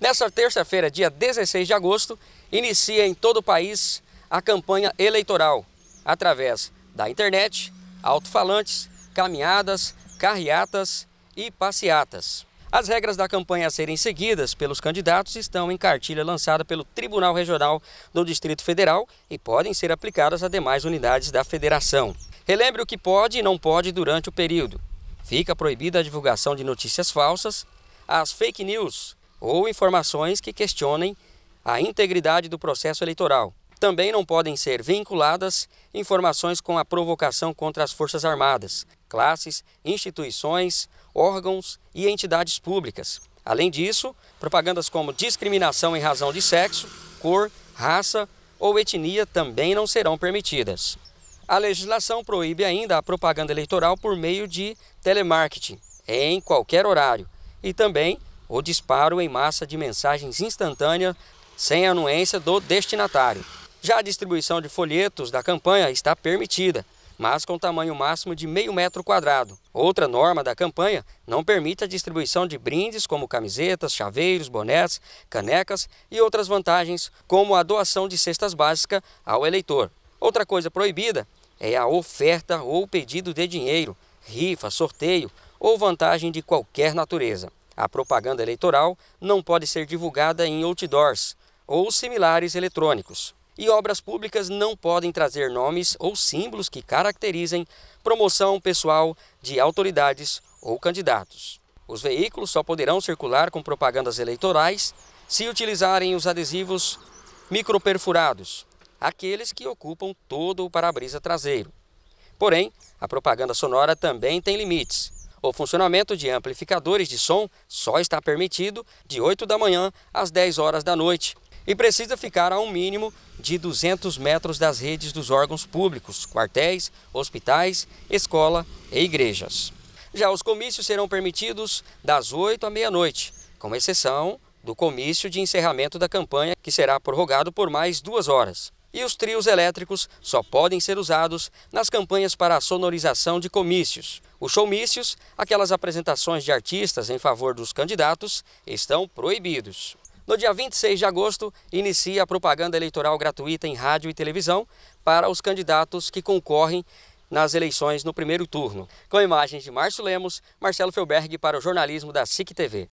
Nessa terça-feira, dia 16 de agosto, inicia em todo o país a campanha eleitoral através da internet, alto-falantes, caminhadas, carreatas e passeatas. As regras da campanha a serem seguidas pelos candidatos estão em cartilha lançada pelo Tribunal Regional do Distrito Federal e podem ser aplicadas a demais unidades da federação. Relembre o que pode e não pode durante o período. Fica proibida a divulgação de notícias falsas, as fake news, ou informações que questionem a integridade do processo eleitoral. Também não podem ser vinculadas informações com a provocação contra as Forças Armadas, classes, instituições, órgãos e entidades públicas. Além disso, propagandas como discriminação em razão de sexo, cor, raça ou etnia também não serão permitidas. A legislação proíbe ainda a propaganda eleitoral por meio de telemarketing, em qualquer horário, e também o disparo em massa de mensagens instantâneas sem anuência do destinatário. Já a distribuição de folhetos da campanha está permitida, mas com tamanho máximo de meio metro quadrado. Outra norma da campanha não permite a distribuição de brindes como camisetas, chaveiros, bonés, canecas e outras vantagens, como a doação de cestas básicas ao eleitor. Outra coisa proibida é a oferta ou pedido de dinheiro, rifa, sorteio ou vantagem de qualquer natureza. A propaganda eleitoral não pode ser divulgada em outdoors ou similares eletrônicos. E obras públicas não podem trazer nomes ou símbolos que caracterizem promoção pessoal de autoridades ou candidatos. Os veículos só poderão circular com propagandas eleitorais se utilizarem os adesivos microperfurados, aqueles que ocupam todo o para-brisa traseiro. Porém, a propaganda sonora também tem limites o funcionamento de amplificadores de som só está permitido de 8 da manhã às 10 horas da noite e precisa ficar a um mínimo de 200 metros das redes dos órgãos públicos, quartéis, hospitais, escola e igrejas. Já os comícios serão permitidos das 8 à meia-noite, com exceção do comício de encerramento da campanha, que será prorrogado por mais duas horas e os trios elétricos só podem ser usados nas campanhas para a sonorização de comícios. Os showmícios, aquelas apresentações de artistas em favor dos candidatos, estão proibidos. No dia 26 de agosto, inicia a propaganda eleitoral gratuita em rádio e televisão para os candidatos que concorrem nas eleições no primeiro turno. Com imagens de Márcio Lemos, Marcelo Felberg para o jornalismo da SIC TV.